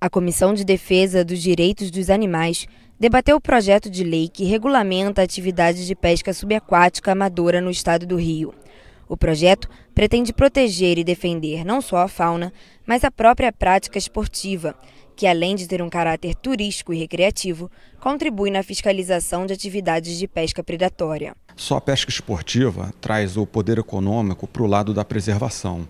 A Comissão de Defesa dos Direitos dos Animais debateu o projeto de lei que regulamenta a atividade de pesca subaquática amadora no estado do Rio. O projeto pretende proteger e defender não só a fauna, mas a própria prática esportiva, que além de ter um caráter turístico e recreativo, contribui na fiscalização de atividades de pesca predatória. Só a pesca esportiva traz o poder econômico para o lado da preservação.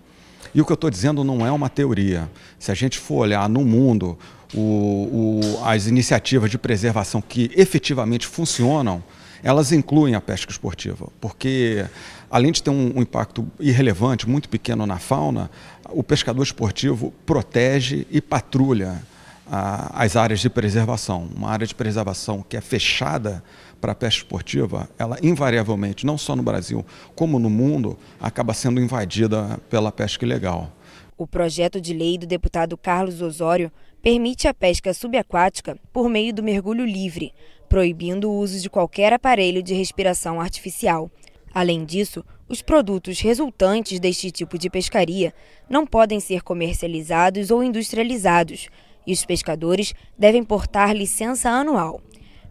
E o que eu estou dizendo não é uma teoria. Se a gente for olhar no mundo o, o, as iniciativas de preservação que efetivamente funcionam, elas incluem a pesca esportiva, porque além de ter um, um impacto irrelevante, muito pequeno na fauna, o pescador esportivo protege e patrulha a, ah, as áreas de preservação. Uma área de preservação que é fechada para a pesca esportiva, ela invariavelmente, não só no Brasil, como no mundo, acaba sendo invadida pela pesca ilegal. O projeto de lei do deputado Carlos Osório permite a pesca subaquática por meio do mergulho livre, proibindo o uso de qualquer aparelho de respiração artificial. Além disso, os produtos resultantes deste tipo de pescaria não podem ser comercializados ou industrializados, e os pescadores devem portar licença anual.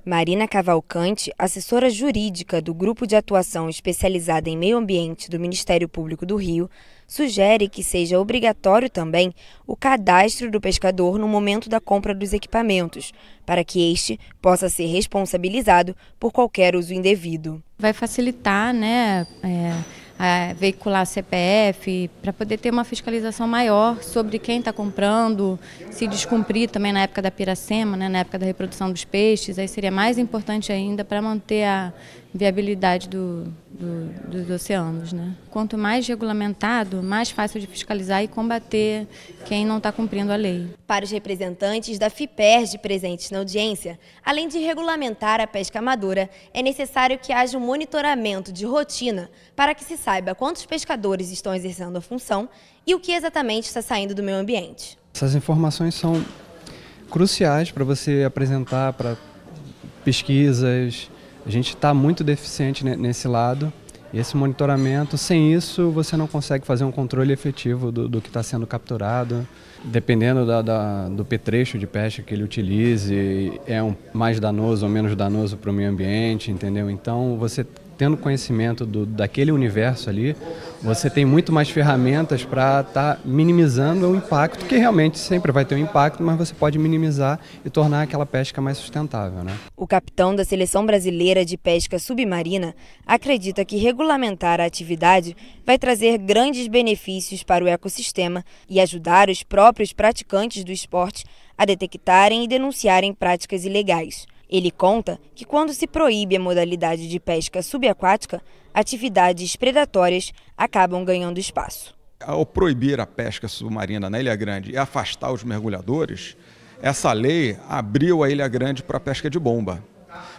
Marina Cavalcante, assessora jurídica do Grupo de Atuação Especializada em Meio Ambiente do Ministério Público do Rio, sugere que seja obrigatório também o cadastro do pescador no momento da compra dos equipamentos, para que este possa ser responsabilizado por qualquer uso indevido. Vai facilitar, né? É é, veicular CPF, para poder ter uma fiscalização maior sobre quem está comprando, se descumprir também na época da piracema, né, na época da reprodução dos peixes, aí seria mais importante ainda para manter a viabilidade do, do, dos oceanos. Né? Quanto mais regulamentado, mais fácil de fiscalizar e combater quem não está cumprindo a lei. Para os representantes da FIPERG presentes na audiência, além de regulamentar a pesca amadora, é necessário que haja um monitoramento de rotina para que se saiba quantos pescadores estão exercendo a função e o que exatamente está saindo do meio ambiente. Essas informações são cruciais para você apresentar para pesquisas, a gente está muito deficiente nesse lado. Esse monitoramento, sem isso, você não consegue fazer um controle efetivo do, do que está sendo capturado. Dependendo da, da, do petrecho de pesca que ele utilize, é um, mais danoso ou menos danoso para o meio ambiente, entendeu? Então, você tendo conhecimento do, daquele universo ali, você tem muito mais ferramentas para estar tá minimizando o impacto, que realmente sempre vai ter um impacto, mas você pode minimizar e tornar aquela pesca mais sustentável. Né? O capitão da Seleção Brasileira de Pesca Submarina acredita que regulamentar a atividade vai trazer grandes benefícios para o ecossistema e ajudar os próprios praticantes do esporte a detectarem e denunciarem práticas ilegais. Ele conta que quando se proíbe a modalidade de pesca subaquática, atividades predatórias acabam ganhando espaço. Ao proibir a pesca submarina na Ilha Grande e afastar os mergulhadores, essa lei abriu a Ilha Grande para a pesca de bomba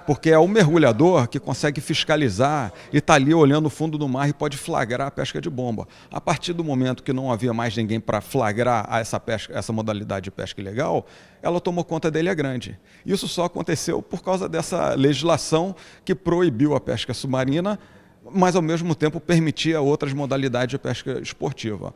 porque é o mergulhador que consegue fiscalizar e está ali olhando o fundo do mar e pode flagrar a pesca de bomba. A partir do momento que não havia mais ninguém para flagrar essa, pesca, essa modalidade de pesca ilegal, ela tomou conta dele é Grande. Isso só aconteceu por causa dessa legislação que proibiu a pesca submarina, mas ao mesmo tempo permitia outras modalidades de pesca esportiva.